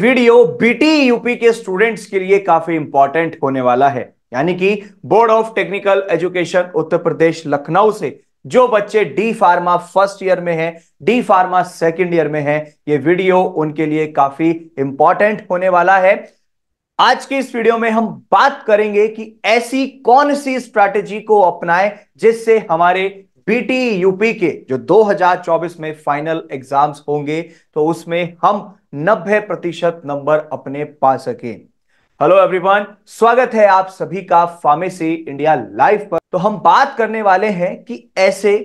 video BT UP के students के लिए काफी इंपॉर्टेंट होने वाला है यानी कि board of technical education Uttar Pradesh Lucknow से जो बच्चे डी फार्मा फर्स्ट ईयर में हैं डी फार्मा सेकंड ईयर में हैं ये वीडियो उनके लिए काफी इंपॉर्टेंट होने वाला है आज की इस वीडियो में हम बात करेंगे कि ऐसी कौन सी स्ट्रैटेजी को अपनाएं जिससे हमारे बीटी यूपी के जो 2024 में फाइनल एग्जाम्स होंगे तो उसमें हम 90 प्रतिशत नंबर अपने पा सके हेलो एवरीवन स्वागत है आप सभी का फार्मेसी इंडिया लाइव पर तो हम बात करने वाले हैं कि ऐसे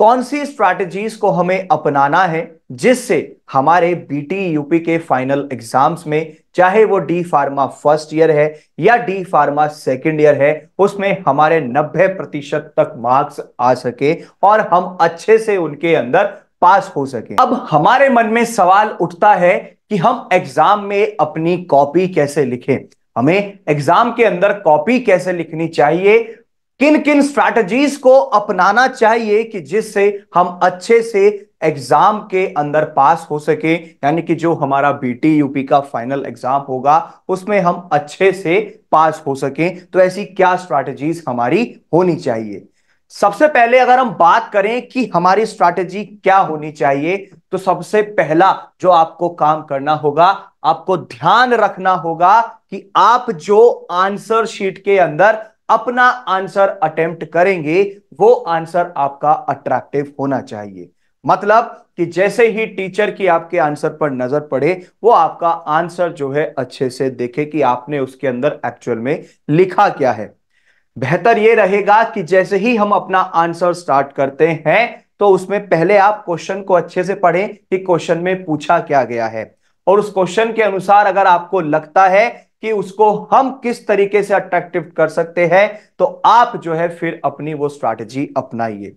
कौन सी स्ट्रैटेजीज को हमें अपनाना है जिससे हमारे बीटी यूपी e के फाइनल एग्जाम्स में चाहे वो डी फार्मा फर्स्ट ईयर है या डी फार्मा सेकेंड ईयर है उसमें हमारे 90 प्रतिशत तक मार्क्स आ सके और हम अच्छे से उनके अंदर पास हो सके अब हमारे मन में सवाल उठता है कि हम एग्जाम में अपनी कॉपी कैसे लिखें हमें एग्जाम के अंदर कॉपी कैसे लिखनी चाहिए किन किन स्ट्रैटेजीज को अपनाना चाहिए कि जिससे हम अच्छे से एग्जाम के अंदर पास हो सके यानी कि जो हमारा बीटी यूपी का फाइनल एग्जाम होगा उसमें हम अच्छे से पास हो सके तो ऐसी क्या स्ट्रैटेजीज हमारी होनी चाहिए सबसे पहले अगर हम बात करें कि हमारी स्ट्रैटेजी क्या होनी चाहिए तो सबसे पहला जो आपको काम करना होगा आपको ध्यान रखना होगा कि आप जो आंसर शीट के अंदर अपना आंसर अटेम्प्ट करेंगे वो आंसर आपका अट्रैक्टिव होना चाहिए मतलब कि जैसे ही टीचर की आपके आंसर पर नजर पड़े वो आपका आंसर जो है अच्छे से देखे कि आपने उसके अंदर एक्चुअल में लिखा क्या है बेहतर ये रहेगा कि जैसे ही हम अपना आंसर स्टार्ट करते हैं तो उसमें पहले आप क्वेश्चन को अच्छे से पढ़ें कि क्वेश्चन में पूछा क्या गया है और उस क्वेश्चन के अनुसार अगर आपको लगता है कि उसको हम किस तरीके से अट्रैक्टिव कर सकते हैं तो आप जो है फिर अपनी वो स्ट्रैटेजी अपनाइए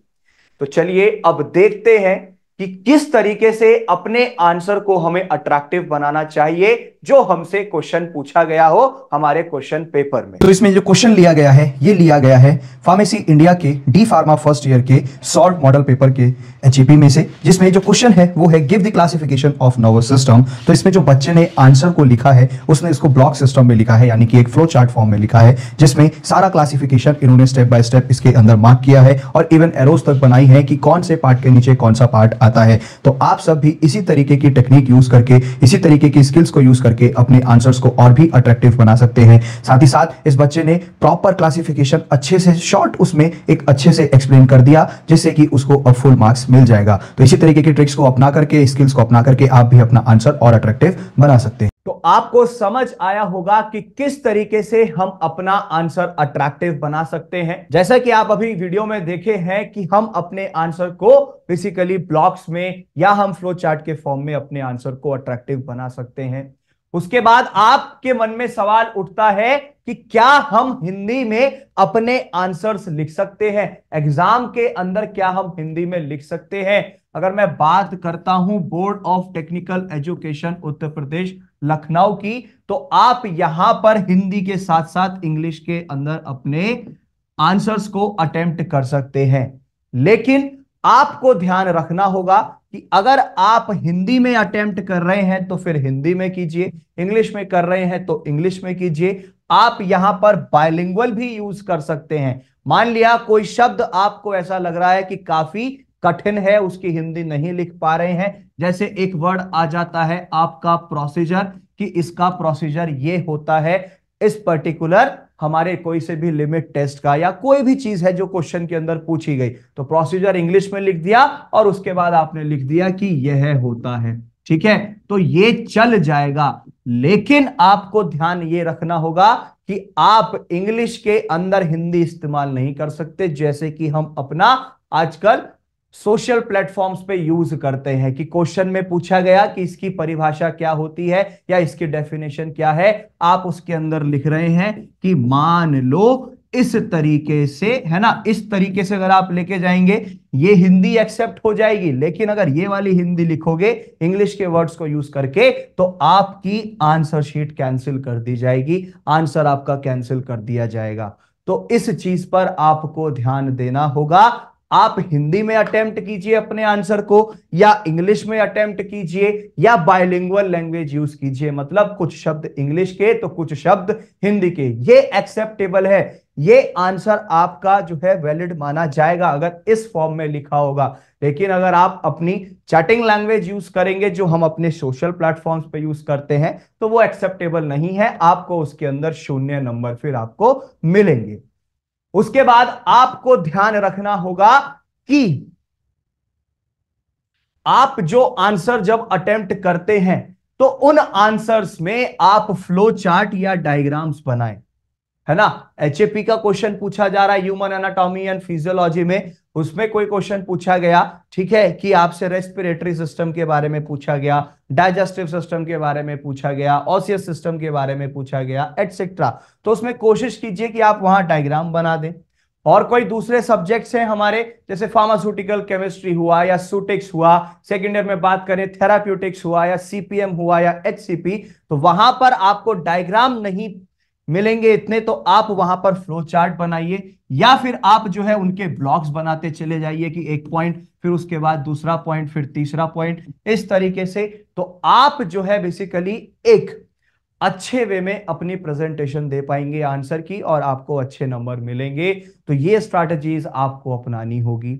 तो चलिए अब देखते हैं कि किस तरीके से अपने आंसर को हमें अट्रैक्टिव बनाना चाहिए जो हमसे क्वेश्चन पूछा गया हो हमारे क्वेश्चन पेपर में तो इसमें जो क्वेश्चन लिया गया है ये लिया गया है फार्मेसी इंडिया के डी फार्मा फर्स्ट ईयर के सॉल्ट मॉडल पेपर के एचईपी में से जिसमें जो क्वेश्चन है वो है give the classification of nervous system तो इसमें जो बच्चे ने आंसर को लिखा है उसने इसको ब्लॉक सिस्टम में लिखा है यानी कि एक फ्लो चार्ट फॉर्म में लिखा है जिसमें सारा क्लासिफिकेशन इन्होंने स्टेप बाय स्टेप इसके अंदर मार्क किया है और इवन एरोज तक बनाई है कि कौन से पार्ट के नीचे कौन सा पार्ट आता है तो आप सब भी इसी तरीके की टेक्निक यूज करके इसी तरीके की स्किल्स को यूज करके अपने आंसर्स को और भी अट्रैक्टिव बना सकते हैं साथ ही साथ इस बच्चे ने प्रॉपर क्लासिफिकेशन अच्छे से शॉर्ट उसमें एक अच्छे से एक्सप्लेन कर दिया जिससे कि उसको अब फुल मार्क्स मिल जाएगा तो इसी तरीके की ट्रिक्स को अपना करके स्किल्स को अपना करके आप भी अपना आंसर और अट्रैक्टिव बना सकते हैं तो आपको समझ आया होगा कि किस तरीके से हम अपना आंसर अट्रैक्टिव बना सकते हैं जैसा कि आप अभी वीडियो में देखे हैं कि हम अपने आंसर को बेसिकली ब्लॉक्स में या हम फ्लो चार्ट के फॉर्म में अपने आंसर को अट्रैक्टिव बना सकते हैं उसके बाद आपके मन में सवाल उठता है कि क्या हम हिंदी में अपने आंसर्स लिख सकते हैं एग्जाम के अंदर क्या हम हिंदी में लिख सकते हैं अगर मैं बात करता हूं board of technical education Uttar Pradesh Lucknow की तो आप यहां पर हिंदी के साथ साथ इंग्लिश के अंदर अपने आंसर्स को अटेम्प्ट कर सकते हैं लेकिन आपको ध्यान रखना होगा कि अगर आप हिंदी में अटेम्प्ट कर रहे हैं तो फिर हिंदी में कीजिए इंग्लिश में कर रहे हैं तो इंग्लिश में कीजिए आप यहां पर बायलिंगुअल भी यूज कर सकते हैं मान लिया कोई शब्द आपको ऐसा लग रहा है कि काफी कठिन है उसकी हिंदी नहीं लिख पा रहे हैं जैसे एक वर्ड आ जाता है आपका प्रोसीजर कि इसका प्रोसीजर ये होता है इस पर्टिकुलर हमारे कोई से भी लिमिट टेस्ट का या कोई भी चीज है जो क्वेश्चन के अंदर पूछी गई तो प्रोसीजर इंग्लिश में लिख दिया और उसके बाद आपने लिख दिया कि यह होता है ठीक है तो ये चल जाएगा लेकिन आपको ध्यान ये रखना होगा कि आप इंग्लिश के अंदर हिंदी इस्तेमाल नहीं कर सकते जैसे कि हम अपना आजकल सोशल प्लेटफॉर्म्स पे यूज करते हैं कि क्वेश्चन में पूछा गया कि इसकी परिभाषा क्या होती है या इसकी डेफिनेशन क्या है आप उसके अंदर लिख रहे हैं कि मान लो इस तरीके से है ना इस तरीके से अगर आप लेके जाएंगे ये हिंदी एक्सेप्ट हो जाएगी लेकिन अगर ये वाली हिंदी लिखोगे इंग्लिश के वर्ड्स को यूज करके तो आपकी आंसर शीट कैंसिल कर दी जाएगी आंसर आपका कैंसिल कर दिया जाएगा तो इस चीज पर आपको ध्यान देना होगा आप हिंदी में अटेम्प्ट कीजिए अपने आंसर को या इंग्लिश में अटेम्प्ट कीजिए या बायोलिंग्वल लैंग्वेज यूज कीजिए मतलब कुछ शब्द इंग्लिश के तो कुछ शब्द हिंदी के ये एक्सेप्टेबल है ये आंसर आपका जो है वैलिड माना जाएगा अगर इस फॉर्म में लिखा होगा लेकिन अगर आप अपनी चैटिंग लैंग्वेज यूज करेंगे जो हम अपने सोशल प्लेटफॉर्म्स पे यूज करते हैं तो वो एक्सेप्टेबल नहीं है आपको उसके अंदर शून्य नंबर फिर आपको मिलेंगे उसके बाद आपको ध्यान रखना होगा कि आप जो आंसर जब अटेम्प्ट करते हैं तो उन आंसर्स में आप फ्लो चार्ट या डायग्राम्स बनाएं है ना एचएपी का क्वेश्चन पूछा जा रहा है ह्यूमन एनाटॉमी एंड फिजियोलॉजी में उसमें कोई क्वेश्चन पूछा गया ठीक है कि आपसे रेस्पिरेटरी सिस्टम के बारे में पूछा गया डाइजेस्टिव सिस्टम के बारे में पूछा गया ऑसियस सिस्टम के बारे में पूछा गया एटसेट्रा तो उसमें कोशिश कीजिए कि आप वहां डायग्राम बना दें और कोई दूसरे सब्जेक्ट्स हैं हमारे जैसे फार्मास्यूटिकल केमिस्ट्री हुआ या सूटिक्स हुआ सेकेंड ईयर में बात करें थेराप्यूटिक्स हुआ या सीपीएम हुआ या एचसीपी तो वहां पर आपको डायग्राम नहीं मिलेंगे इतने तो आप वहां पर फ्लो चार्ट बनाइए या फिर आप जो है उनके ब्लॉक्स बनाते चले जाइए कि एक पॉइंट फिर उसके बाद दूसरा पॉइंट फिर तीसरा पॉइंट इस तरीके से तो आप जो है बेसिकली एक अच्छे वे में अपनी प्रेजेंटेशन दे पाएंगे आंसर की और आपको अच्छे नंबर मिलेंगे तो ये स्ट्रैटेजीज आपको अपनानी होगी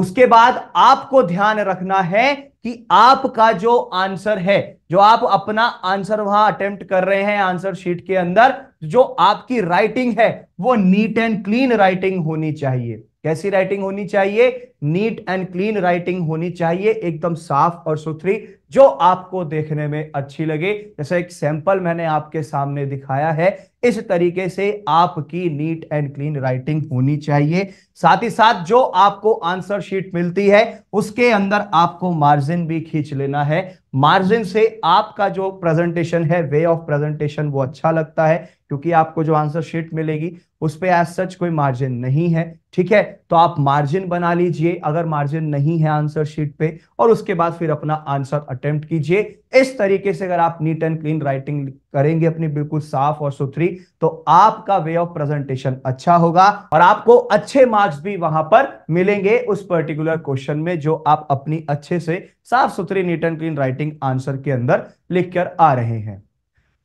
उसके बाद आपको ध्यान रखना है कि आपका जो आंसर है जो आप अपना आंसर वहां अटेम्प्ट कर रहे हैं आंसर शीट के अंदर जो आपकी राइटिंग है वो नीट एंड क्लीन राइटिंग होनी चाहिए कैसी राइटिंग होनी चाहिए नीट एंड क्लीन राइटिंग होनी चाहिए एकदम साफ और सुथरी जो आपको देखने में अच्छी लगे जैसे एक सैंपल मैंने आपके सामने दिखाया है इस तरीके से आपकी नीट एंड क्लीन राइटिंग होनी चाहिए साथ ही साथ जो आपको आंसर शीट मिलती है उसके अंदर आपको मार्जिन भी खींच लेना है मार्जिन से आपका जो प्रेजेंटेशन है वे ऑफ प्रेजेंटेशन वो अच्छा लगता है क्योंकि आपको जो आंसर शीट मिलेगी उस पर एज सच कोई मार्जिन नहीं है ठीक है तो आप मार्जिन बना लीजिए अगर मार्जिन नहीं है आंसर शीट पे और उसके बाद फिर अपना आंसर अटेम्प्ट कीजिए इस तरीके से अगर आप नीट एंड क्लीन राइटिंग करेंगे अपनी बिल्कुल साफ और सुथरी तो आपका वे ऑफ प्रेजेंटेशन अच्छा होगा और आपको अच्छे मार्क्स भी वहां पर मिलेंगे उस पर्टिकुलर क्वेश्चन में जो आप अपनी अच्छे से साफ सुथरी neat and clean writing answer के अंदर कर आ रहे हैं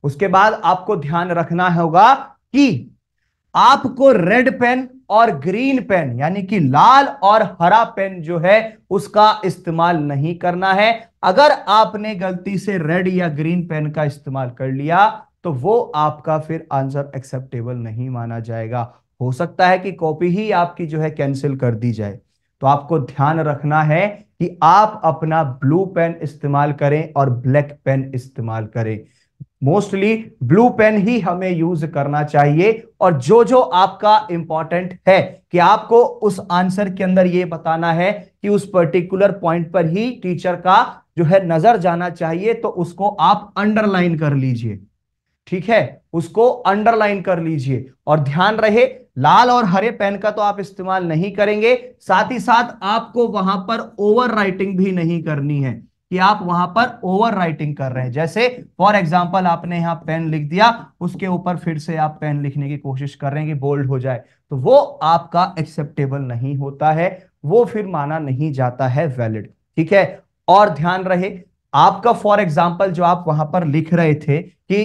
उसके बाद आपको ध्यान रखना होगा कि आपको रेड पेन और ग्रीन पेन यानी कि लाल और हरा पेन जो है उसका इस्तेमाल नहीं करना है अगर आपने गलती से रेड या ग्रीन पेन का इस्तेमाल कर लिया तो वो आपका फिर आंसर एक्सेप्टेबल नहीं माना जाएगा हो सकता है कि कॉपी ही आपकी जो है कैंसिल कर दी जाए तो आपको ध्यान रखना है कि आप अपना ब्लू पेन इस्तेमाल करें और ब्लैक पेन इस्तेमाल करें मोस्टली ब्लू पेन ही हमें यूज करना चाहिए और जो जो आपका इंपॉर्टेंट है कि आपको उस आंसर के अंदर यह बताना है कि उस पर्टिकुलर पॉइंट पर ही टीचर का जो है नजर जाना चाहिए तो उसको आप अंडरलाइन कर लीजिए ठीक है उसको अंडरलाइन कर लीजिए और ध्यान रहे लाल और हरे पेन का तो आप इस्तेमाल नहीं करेंगे साथ ही साथ आपको वहां पर ओवर राइटिंग भी नहीं करनी है कि आप वहां पर ओवर राइटिंग कर रहे हैं जैसे फॉर एग्जाम्पल आपने यहां पेन लिख दिया उसके ऊपर फिर से आप पेन लिखने की कोशिश कर रहे हैं कि बोल्ड हो जाए तो वो आपका एक्सेप्टेबल नहीं होता है वो फिर माना नहीं जाता है वैलिड ठीक है और ध्यान रहे आपका फॉर एग्जाम्पल जो आप वहां पर लिख रहे थे कि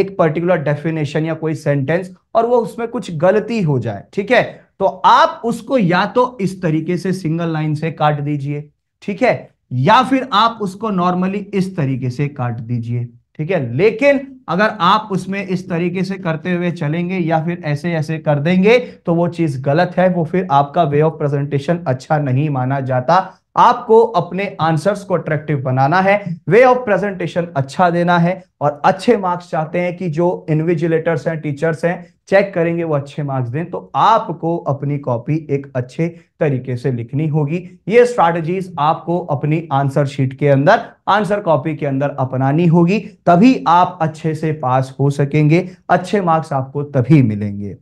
एक पर्टिकुलर डेफिनेशन या कोई सेंटेंस और वो उसमें कुछ गलती हो जाए ठीक है तो आप उसको या तो इस तरीके से सिंगल लाइन से काट दीजिए ठीक है या फिर आप उसको नॉर्मली इस तरीके से काट दीजिए ठीक है लेकिन अगर आप उसमें इस तरीके से करते हुए चलेंगे या फिर ऐसे ऐसे कर देंगे तो वो चीज गलत है वो फिर आपका वे ऑफ प्रेजेंटेशन अच्छा नहीं माना जाता आपको अपने आंसर्स को अट्रैक्टिव बनाना है वे ऑफ प्रेजेंटेशन अच्छा देना है और अच्छे मार्क्स चाहते हैं कि जो इन्विजिलेटर्स हैं टीचर्स हैं चेक करेंगे वो अच्छे मार्क्स दें तो आपको अपनी कॉपी एक अच्छे तरीके से लिखनी होगी ये स्ट्रैटेजीज आपको अपनी आंसर शीट के अंदर आंसर कॉपी के अंदर अपनानी होगी तभी आप अच्छे से पास हो सकेंगे अच्छे मार्क्स आपको तभी मिलेंगे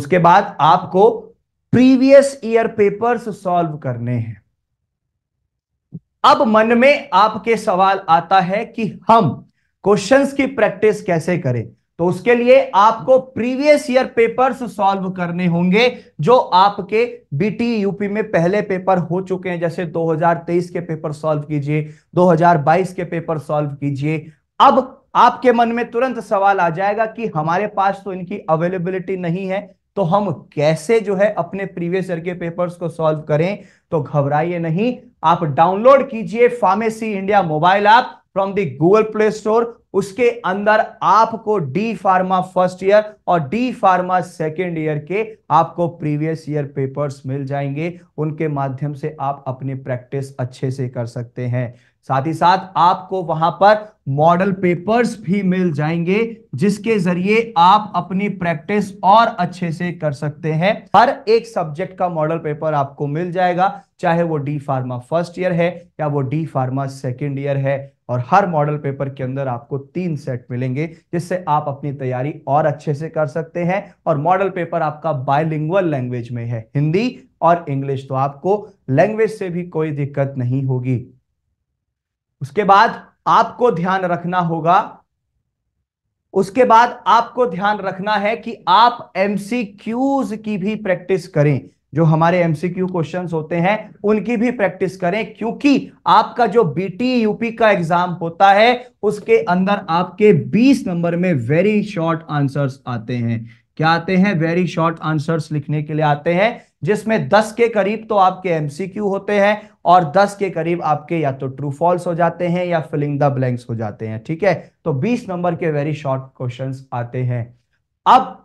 उसके बाद आपको प्रीवियस ईयर पेपर्स सॉल्व करने हैं अब मन में आपके सवाल आता है कि हम क्वेश्चंस की प्रैक्टिस कैसे करें तो उसके लिए आपको प्रीवियस ईयर पेपर्स सॉल्व करने होंगे जो आपके बीटी यूपी e में पहले पेपर हो चुके हैं जैसे 2023 के पेपर सॉल्व कीजिए 2022 के पेपर सॉल्व कीजिए अब आपके मन में तुरंत सवाल आ जाएगा कि हमारे पास तो इनकी अवेलेबिलिटी नहीं है तो हम कैसे जो है अपने प्रीवियस ईयर के पेपर्स को सॉल्व करें तो घबराइए नहीं आप डाउनलोड कीजिए pharmacy India mobile app from the Google Play Store उसके अंदर आपको डी फार्मा फर्स्ट ईयर और डी फार्मा सेकेंड ईयर के आपको प्रीवियस ईयर पेपर्स मिल जाएंगे उनके माध्यम से आप अपनी प्रैक्टिस अच्छे से कर सकते हैं साथ ही साथ आपको वहां पर मॉडल पेपर्स भी मिल जाएंगे जिसके जरिए आप अपनी प्रैक्टिस और अच्छे से कर सकते हैं हर एक सब्जेक्ट का मॉडल पेपर आपको मिल जाएगा चाहे वो डी फार्मा फर्स्ट ईयर है या वो डी फार्मा सेकेंड ईयर है और हर मॉडल पेपर के अंदर आपको तीन सेट मिलेंगे जिससे आप अपनी तैयारी और अच्छे से कर सकते हैं और मॉडल पेपर आपका बायलिंगुअल लैंग्वेज में है हिंदी और इंग्लिश तो आपको लैंग्वेज से भी कोई दिक्कत नहीं होगी उसके बाद आपको ध्यान रखना होगा उसके बाद आपको ध्यान रखना है कि आप एमसीक्यूज की भी प्रैक्टिस करें जो हमारे एमसीक्यू क्वेश्चंस होते हैं उनकी भी प्रैक्टिस करें क्योंकि आपका जो बीटी यूपी e का एग्जाम होता है उसके अंदर आपके 20 नंबर में वेरी शॉर्ट आंसर्स आते हैं क्या आते हैं वेरी शॉर्ट आंसर्स लिखने के लिए आते हैं जिसमें 10 के करीब तो आपके एमसीक्यू होते हैं और 10 के करीब आपके या तो ट्रू फॉल्स हो जाते हैं या फिलिंग द ब्लैंक्स हो जाते हैं ठीक है तो 20 नंबर के वेरी शॉर्ट क्वेश्चंस आते हैं अब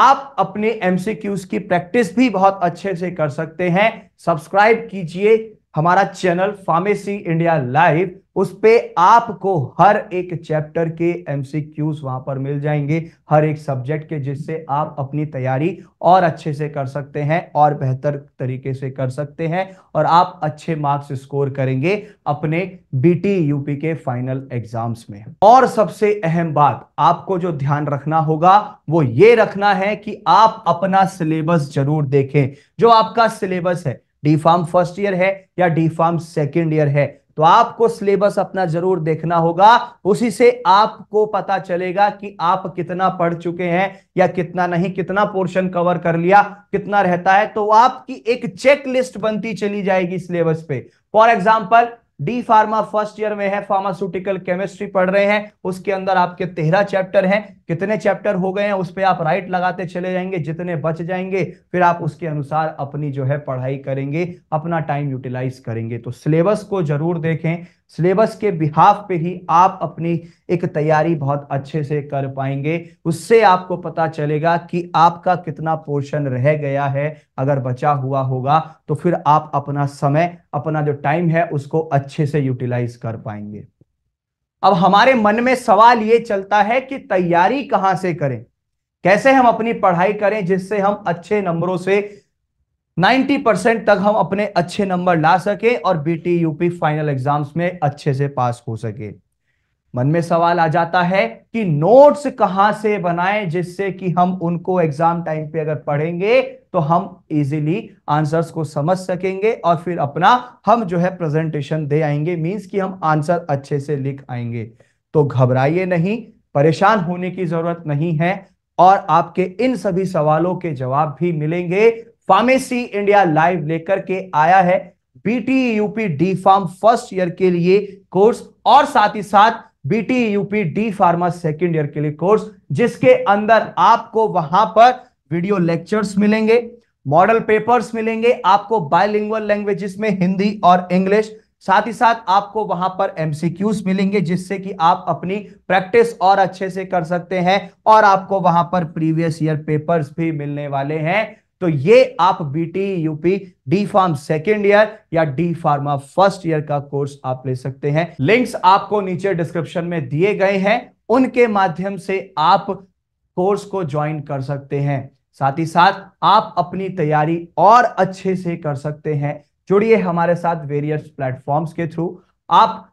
आप अपने एमसीक्यूज की प्रैक्टिस भी बहुत अच्छे से कर सकते हैं सब्सक्राइब कीजिए हमारा चैनल फार्मेसी इंडिया लाइव उस पे आपको हर एक चैप्टर के एमसीक्यूज वहां पर मिल जाएंगे हर एक सब्जेक्ट के जिससे आप अपनी तैयारी और अच्छे से कर सकते हैं और बेहतर तरीके से कर सकते हैं और आप अच्छे मार्क्स स्कोर करेंगे अपने बीटी यूपी के फाइनल एग्जाम्स में और सबसे अहम बात आपको जो ध्यान रखना होगा वो ये रखना है कि आप अपना सिलेबस जरूर देखें जो आपका सिलेबस है डी फार्म फर्स्ट ईयर है या डी फार्म सेकेंड ईयर है तो आपको सिलेबस अपना जरूर देखना होगा उसी से आपको पता चलेगा कि आप कितना पढ़ चुके हैं या कितना नहीं कितना पोर्शन कवर कर लिया कितना रहता है तो आपकी एक चेक लिस्ट बनती चली जाएगी सिलेबस पे for example D pharma first year में है फार्मास्यूटिकल केमिस्ट्री पढ़ रहे हैं उसके अंदर आपके तेरह चैप्टर हैं कितने चैप्टर हो गए हैं उस पर आप राइट लगाते चले जाएंगे जितने बच जाएंगे फिर आप उसके अनुसार अपनी जो है पढ़ाई करेंगे अपना टाइम यूटिलाइज करेंगे तो सिलेबस को जरूर देखें सिलेबस के बिहाफ पे ही आप अपनी एक तैयारी बहुत अच्छे से कर पाएंगे उससे आपको पता चलेगा कि आपका कितना पोर्शन रह गया है अगर बचा हुआ होगा तो फिर आप अपना समय अपना जो टाइम है उसको अच्छे से यूटिलाइज कर पाएंगे अब हमारे मन में सवाल ये चलता है कि तैयारी कहां से करें कैसे हम अपनी पढ़ाई करें जिससे हम अच्छे नंबरों से 90 परसेंट तक हम अपने अच्छे नंबर ला सके और बीटी यूपी फाइनल एग्जाम्स में अच्छे से पास हो सके मन में सवाल आ जाता है कि नोट्स कहां से बनाएं जिससे कि हम उनको एग्जाम टाइम पे अगर पढ़ेंगे तो हम इजीली आंसर्स को समझ सकेंगे और फिर अपना हम जो है प्रेजेंटेशन दे आएंगे मींस कि हम आंसर अच्छे से लिख आएंगे तो घबराइए नहीं परेशान होने की जरूरत नहीं है और आपके इन सभी सवालों के जवाब भी मिलेंगे फार्मेसी इंडिया लाइव लेकर के आया है B T UP D pharm first year के लिए कोर्स और साथ ही साथ BT UP D pharma second year के लिए कोर्स जिसके अंदर आपको वहां पर वीडियो लेक्चर्स मिलेंगे मॉडल पेपर्स मिलेंगे आपको बायलिंगुअल लैंग्वेजेस में हिंदी और इंग्लिश साथ ही साथ आपको वहां पर एमसीक्यूज मिलेंगे जिससे कि आप अपनी प्रैक्टिस और अच्छे से कर सकते हैं और आपको वहां पर प्रीवियस ईयर पेपर्स भी मिलने वाले हैं तो ये आप BT UP D pharm second year या डी फार्मा फर्स्ट ईयर का कोर्स आप ले सकते हैं लिंक्स आपको नीचे डिस्क्रिप्शन में दिए गए हैं उनके माध्यम से आप कोर्स को ज्वाइन कर सकते हैं साथ ही साथ आप अपनी तैयारी और अच्छे से कर सकते हैं जुड़िए हमारे साथ वेरियस प्लेटफॉर्म्स के थ्रू आप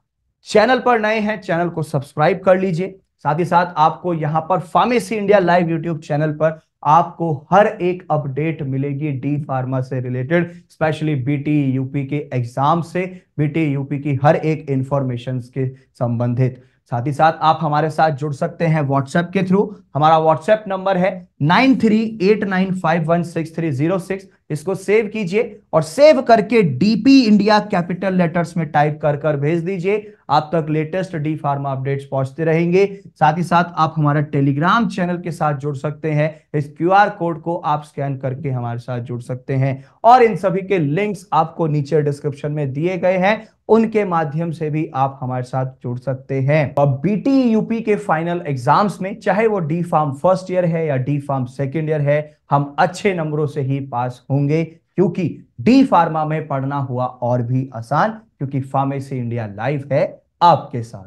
चैनल पर नए हैं चैनल को सब्सक्राइब कर लीजिए साथ ही साथ आपको यहां पर pharmacy India live YouTube channel पर आपको हर एक अपडेट मिलेगी डी फार्मा से रिलेटेड स्पेशली बीटी यूपी के एग्जाम से बीटी यूपी की हर एक इंफॉर्मेशन के संबंधित साथ ही साथ आप हमारे साथ जुड़ सकते हैं व्हाट्सएप के थ्रू हमारा व्हाट्सएप नंबर है 9389516306 इसको सेव कीजिए और सेव करके डीपी इंडिया कैपिटल लेटर्स में टाइप कर कर भेज दीजिए आप तक लेटेस्ट डी फार्मा अपडेट्स पहुंचते रहेंगे साथ ही साथ आप हमारा टेलीग्राम चैनल के साथ जुड़ सकते हैं इस क्यूआर कोड को आप स्कैन करके हमारे साथ जुड़ सकते हैं और इन सभी के लिंक्स आपको नीचे डिस्क्रिप्शन में दिए गए हैं उनके माध्यम से भी आप हमारे साथ जुड़ सकते हैं और बीटी यूपी के फाइनल एग्जाम्स में चाहे वो डी फार्म फर्स्ट ईयर है या डी फार्म सेकेंड ईयर है हम अच्छे नंबरों से ही पास होंगे क्योंकि डी फार्मा में पढ़ना हुआ और भी आसान क्योंकि फार्मेसी इंडिया लाइव है आपके साथ